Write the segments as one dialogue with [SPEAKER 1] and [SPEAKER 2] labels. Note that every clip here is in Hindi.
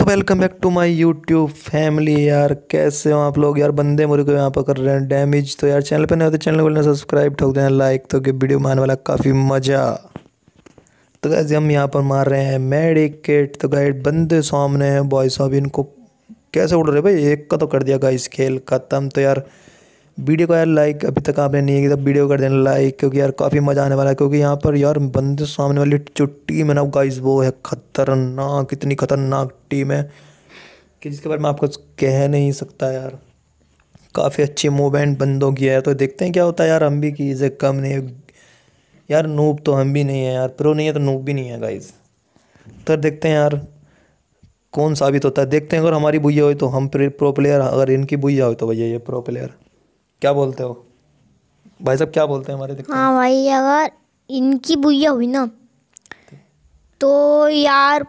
[SPEAKER 1] तो welcome back to my YouTube family यार कैसे हो आप लोग यार बंदे मुर्ग को यहाँ पर कर रहे हैं डैमेज तो यार चैनल पे नहीं होते चैनल को सब्सक्राइब ठोक देना लाइक तो कि वीडियो मारने वाला काफ़ी मज़ा तो कैसे हम यहाँ पर मार रहे हैं मेडिकेट तो गाइड बंदे सामने हैं बॉय साहब इनको कैसे उड़ रहे भाई एक का तो कर दिया गाइस खेल ख़त्म तो यार वीडियो को यार लाइक अभी तक आपने नहीं किया वीडियो कर देना लाइक क्योंकि यार काफ़ी मज़ा आने वाला है क्योंकि यहाँ पर यार बंदे सामने वाली जो टीम है ना गाइस वो है खतरनाक इतनी खतरनाक टीम है कि जिसके बारे में आपको कह नहीं सकता यार काफ़ी अच्छी मूवमेंट बंदों की है तो देखते हैं क्या होता है यार हम भी की कम नहीं यार नूब तो हम भी नहीं है यार प्रो नहीं है तो नूब भी नहीं है गाइज तो देखते हैं यार कौन साबित होता है देखते हैं अगर हमारी भुया हुई तो हम प्रो प्लेयर अगर इनकी भूया हुई तो भैया ये प्रो प्लेयर क्या बोलते हो भाई साहब क्या बोलते हैं हमारे दिक्कत
[SPEAKER 2] हाँ भाई अगर इनकी बुया हुई ना तो यार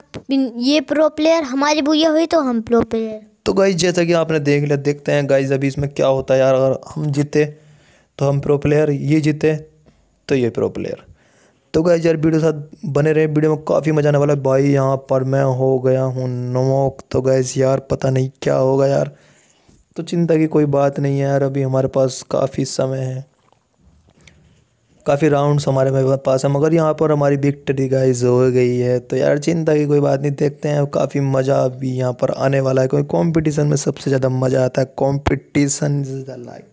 [SPEAKER 2] ये प्रो प्लेयर हमारी बुया हुई तो हम प्रो प्लेयर
[SPEAKER 1] तो गाइज जैसा कि आपने देख लिया देखते हैं गाइज अभी इसमें क्या होता है यार अगर हम जीते तो हम प्रो प्लेयर ये जीते तो ये प्रो प्लेयर तो गाइज यार वीडियो साथ बने रहे वीडियो में काफ़ी मजा आने वाला है भाई यहाँ पर मैं हो गया हूँ नमोक तो गाइज यार पता नहीं क्या होगा यार तो चिंता की कोई बात नहीं है यार अभी हमारे पास काफ़ी समय है काफ़ी राउंड्स हमारे पास है मगर यहाँ पर हमारी विक्ट्री गाइज हो गई है तो यार चिंता की कोई बात नहीं देखते हैं काफ़ी मज़ा भी यहाँ पर आने वाला है क्योंकि कॉम्पिटिशन में सबसे ज़्यादा मज़ा आता है कॉम्पिटिशन इज़ द लाइफ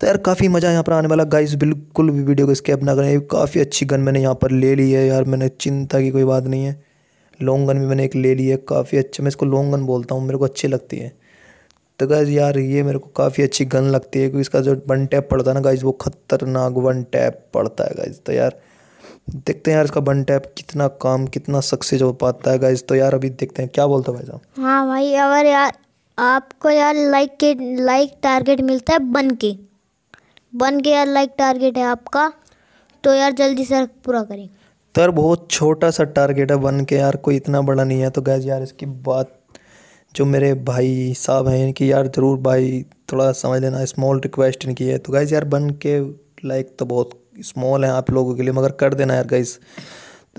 [SPEAKER 1] तो यार काफ़ी मज़ा यहाँ पर आने वाला गाइस बिल्कुल भी वीडियो को स्केप ना करें काफ़ी अच्छी गन मैंने यहाँ पर ले ली है यार मैंने चिंता की कोई बात नहीं है लॉन्ग गन भी मैंने एक ले ली है काफ़ी अच्छा मैं इसको लॉन्ग गन बोलता हूँ मेरे को अच्छी लगती है तो गाइज़ यार ये मेरे को काफ़ी अच्छी गन लगती है क्योंकि इसका जो वन टैप पड़ता है ना गाइज़ वो ख़तरनाक वन टैप पड़ता है गाइज़ तो यार देखते हैं यार इसका बन टैप कितना काम कितना सक्सेस हो पाता है गाइज तो यार अभी देखते हैं क्या बोलते भाई साहब
[SPEAKER 2] हाँ भाई अगर यार आपको यार लाइक के लाइक टारगेट मिलता है बन के बन के यार लाइक टारगेट है आपका तो यार जल्दी से पूरा करें
[SPEAKER 1] तो यार बहुत छोटा सा टारगेट है बन के यार कोई इतना बड़ा नहीं है तो गैज यार इसकी बात जो मेरे भाई साहब हैं इनकी यार ज़रूर भाई थोड़ा समझ लेना स्मॉल रिक्वेस्ट इनकी है तो गाइज़ यार बन के लाइक तो बहुत स्मॉल है आप लोगों के लिए मगर कर देना यार गाइज़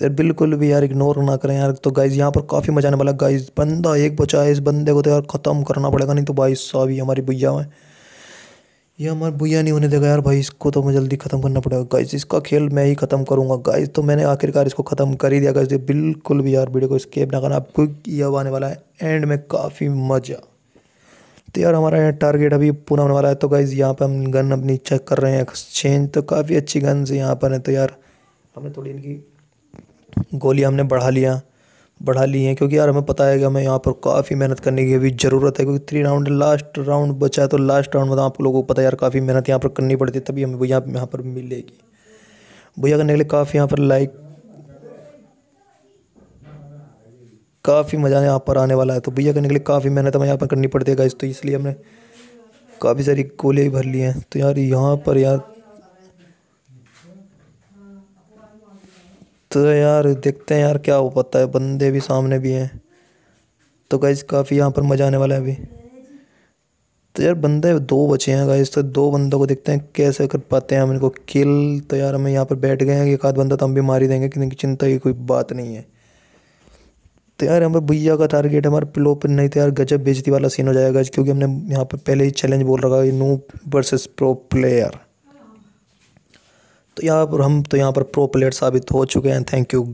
[SPEAKER 1] यार बिल्कुल भी यार इग्नोर ना करें यार तो गाइज़ यहाँ पर काफ़ी मजा आने वाला गाइज़ बंदा एक बचा है इस बंदे को तो यार ख़त्म करना पड़ेगा नहीं तो भाई साहब ही हमारी भैया हैं ये हमारे भैया नहीं होने देगा यार भाई इसको तो मैं जल्दी ख़त्म करना पड़ेगा गाइस इसका खेल मैं ही ख़त्म करूँगा गाइस तो मैंने आखिरकार इसको ख़त्म कर ही दिया गाइस बिल्कुल भी यार वीडियो को स्केप ना करना आपको यह आने वाला है एंड में काफ़ी मज़ा तो यार हमारा टारगेट अभी पूरा होने वाला है तो गाइज़ यहाँ पर हम गन अपनी चेक कर रहे हैं एक्सचेंज तो काफ़ी अच्छी गन्स यहाँ पर हैं तो यार हमने थोड़ी इनकी गोली हमने बढ़ा लिया बढ़ा ली हैं क्योंकि यार हमें पता है कि हमें यहाँ पर काफ़ी मेहनत करने की अभी ज़रूरत है क्योंकि थ्री राउंड लास्ट राउंड बचा है तो लास्ट राउंड में तो आप लोगों को पता है यार काफ़ी मेहनत यहाँ पर करनी पड़ती है तभी हमें भैया यहाँ पर मिलेगी भैया करने के लिए काफ़ी यहाँ पर लाइक काफ़ी मज़ा यहाँ पर आने वाला है तो भैया करने के लिए काफ़ी मेहनत हमें यहाँ पर करनी पड़ती है गाइस तो इसलिए हमने काफ़ी सारी गोलियाँ भर ली हैं तो यार यहाँ पर यार तो यार देखते हैं यार क्या हो पाता है बंदे भी सामने भी हैं तो गाइज़ काफ़ी यहाँ पर मज़ा आने वाला है अभी तो यार बंदे दो बचे हैं गाइज़ तो दो बंदों को देखते हैं कैसे कर पाते हैं हम इनको किल तो यार हमें यहाँ पर बैठ गए हैं एक आध बंदा तो हम भी मारी देंगे क्योंकि चिंता की कोई बात नहीं है तो यार हमारे भैया का टारगेट हमारे पिलो पर नहीं तो यार गजब बेजती वाला सीन हो जाएगा क्योंकि हमने यहाँ पर पहले ही चैलेंज बोल रखा है नू वर्सेस प्रो प्लेयर तो यहाँ पर हम तो यहाँ पर प्रो प्लेयर साबित हो चुके हैं थैंक यू